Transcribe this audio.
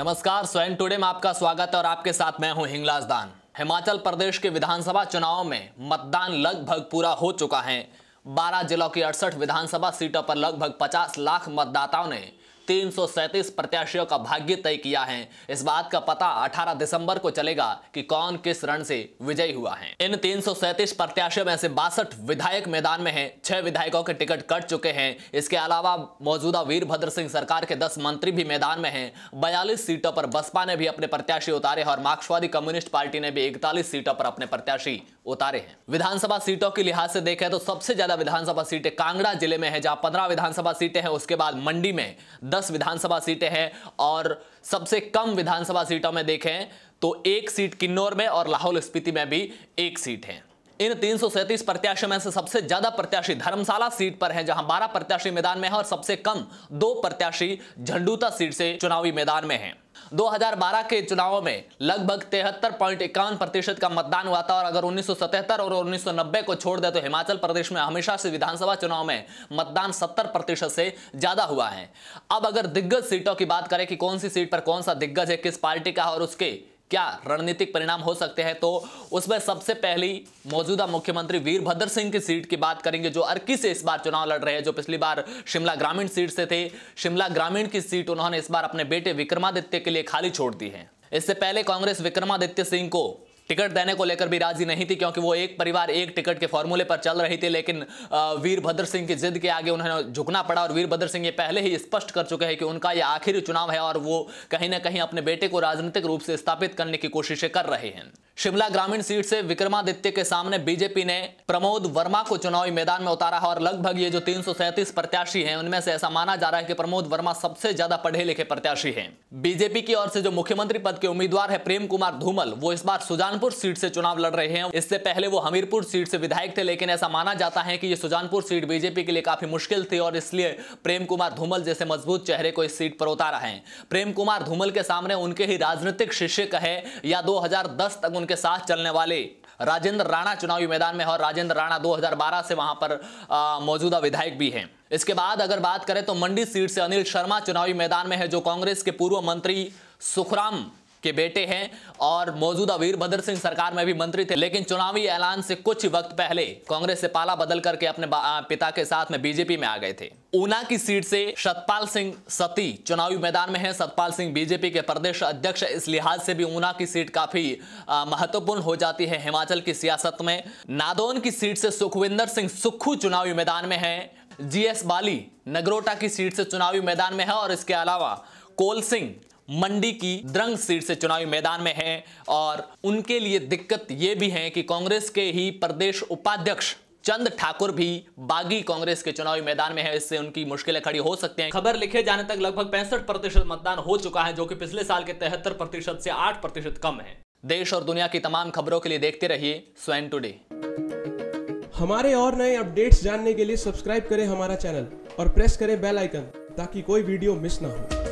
नमस्कार स्वयं टुडे में आपका स्वागत है और आपके साथ मैं हूं हिंगलाज दान हिमाचल प्रदेश के विधानसभा चुनाव में मतदान लगभग पूरा हो चुका है 12 जिलों की अड़सठ विधानसभा सीटों पर लगभग 50 लाख मतदाताओं ने तीन प्रत्याशियों का भाग्य तय किया है इस बात का पता 18 दिसंबर को चलेगा कि कौन किस रण से विजयी हुआ है इन तीन प्रत्याशियों में से बासठ विधायक मैदान में हैं, छह विधायकों के टिकट कट चुके हैं इसके अलावा मौजूदा वीरभद्र सिंह सरकार के दस मंत्री भी मैदान में है बयालीस सीटों पर बसपा ने भी अपने प्रत्याशी उतारे और मार्क्सवादी कम्युनिस्ट पार्टी ने भी इकतालीस सीटों पर अपने प्रत्याशी उतारे हैं विधानसभा सीटों के लिहाज से देखें तो सबसे ज्यादा विधानसभा सीटें कांगड़ा जिले में है जहां पंद्रह विधानसभा सीटें हैं उसके बाद मंडी में दस विधानसभा सीटें हैं और सबसे कम विधानसभा सीटों में देखें तो एक सीट किन्नौर में और लाहौल स्पीति में भी एक सीट है इन 337 प्रत्याशियों में से सबसे ज्यादा प्रत्याशी धर्मशाला सीट पर है जहां 12 प्रत्याशी मैदान में है और सबसे कम दो प्रत्याशी झंडूता सीट से चुनावी मैदान में हैं। 2012 के चुनावों में लगभग तिहत्तर पॉइंट इक्यावन प्रतिशत का मतदान हुआ था और अगर 1977 और 1990 को छोड़ दे तो हिमाचल प्रदेश में हमेशा से विधानसभा चुनाव में मतदान 70 प्रतिशत से ज्यादा हुआ है अब अगर दिग्गज सीटों की बात करें कि कौन सी सीट पर कौन सा दिग्गज है किस पार्टी का और उसके क्या रणनीतिक परिणाम हो सकते हैं तो उसमें सबसे पहली मौजूदा मुख्यमंत्री वीरभद्र सिंह की सीट की बात करेंगे जो अर्की से इस बार चुनाव लड़ रहे हैं जो पिछली बार शिमला ग्रामीण सीट से थे शिमला ग्रामीण की सीट उन्होंने इस बार अपने बेटे विक्रमादित्य के लिए खाली छोड़ दी है इससे पहले कांग्रेस विक्रमादित्य सिंह को टिकट देने को लेकर भी राजी नहीं थी क्योंकि वो एक परिवार एक टिकट के फॉर्मूले पर चल रही थी लेकिन वीरभद्र सिंह की जिद के आगे उन्हें झुकना पड़ा और वीरभद्र सिंह ये पहले ही स्पष्ट कर चुके हैं कि उनका ये आखिरी चुनाव है और वो कहीं ना कहीं अपने बेटे को राजनीतिक रूप से स्थापित करने की कोशिशें कर रहे हैं शिमला ग्रामीण सीट से विक्रमादित्य के सामने बीजेपी ने प्रमोद वर्मा को चुनावी मैदान में उतारा है और लगभग ये जो तीन प्रत्याशी हैं उनमें से ऐसा माना जा रहा है कि प्रमोद वर्मा सबसे ज्यादा पढ़े लिखे प्रत्याशी हैं बीजेपी की ओर से जो मुख्यमंत्री पद के उम्मीदवार है प्रेम कुमार धूमल वो इस बार सुजान सुजानपुर सीट से चुनाव लड़ रहे हैं इससे पहले वो हमीरपुर सीट से विधायक थे लेकिन ऐसा माना जाता है कि ये सुजानपुर सीट बीजेपी के लिए काफी मुश्किल थी और इसलिए प्रेम कुमार धूमल जैसे मजबूत चेहरे को इस सीट पर उतारा है प्रेम कुमार धूमल के सामने उनके ही राजनीतिक शिष्य कहे या दो तक उनके साथ चलने वाले राजेंद्र राणा चुनावी मैदान में है और राजेंद्र राणा 2012 से वहां पर मौजूदा विधायक भी हैं इसके बाद अगर बात करें तो मंडी सीट से अनिल शर्मा चुनावी मैदान में है जो कांग्रेस के पूर्व मंत्री सुखराम के बेटे हैं और मौजूदा वीरभद्र सिंह सरकार में भी मंत्री थे लेकिन चुनावी ऐलान से कुछ वक्त पहले कांग्रेस से पाला बदल करके अपने पिता के साथ में बीजेपी में आ गए थे ऊना की सीट से सतपाल सिंह सती चुनावी मैदान में हैं सतपाल सिंह बीजेपी के प्रदेश अध्यक्ष इस लिहाज से भी ऊना की सीट काफी महत्वपूर्ण हो जाती है हिमाचल की सियासत में नादौन की सीट से सुखविंदर सिंह सुक्खू चुनावी मैदान में है जी बाली नगरोटा की सीट से चुनावी मैदान में है और इसके अलावा कोल सिंह मंडी की द्रंग सीट से चुनावी मैदान में हैं और उनके लिए दिक्कत ये भी है कि कांग्रेस के ही प्रदेश उपाध्यक्ष चंद ठाकुर भी बागी कांग्रेस के चुनावी मैदान में है इससे उनकी मुश्किलें खड़ी हो सकती हैं खबर लिखे जाने तक लगभग पैंसठ प्रतिशत मतदान हो चुका है जो कि पिछले साल के तिहत्तर प्रतिशत से आठ प्रतिशत कम है देश और दुनिया की तमाम खबरों के लिए देखते रहिए स्वयं टुडे हमारे और नए अपडेट्स जानने के लिए सब्सक्राइब करें हमारा चैनल और प्रेस करें बेल आइकन ताकि कोई वीडियो मिस ना हो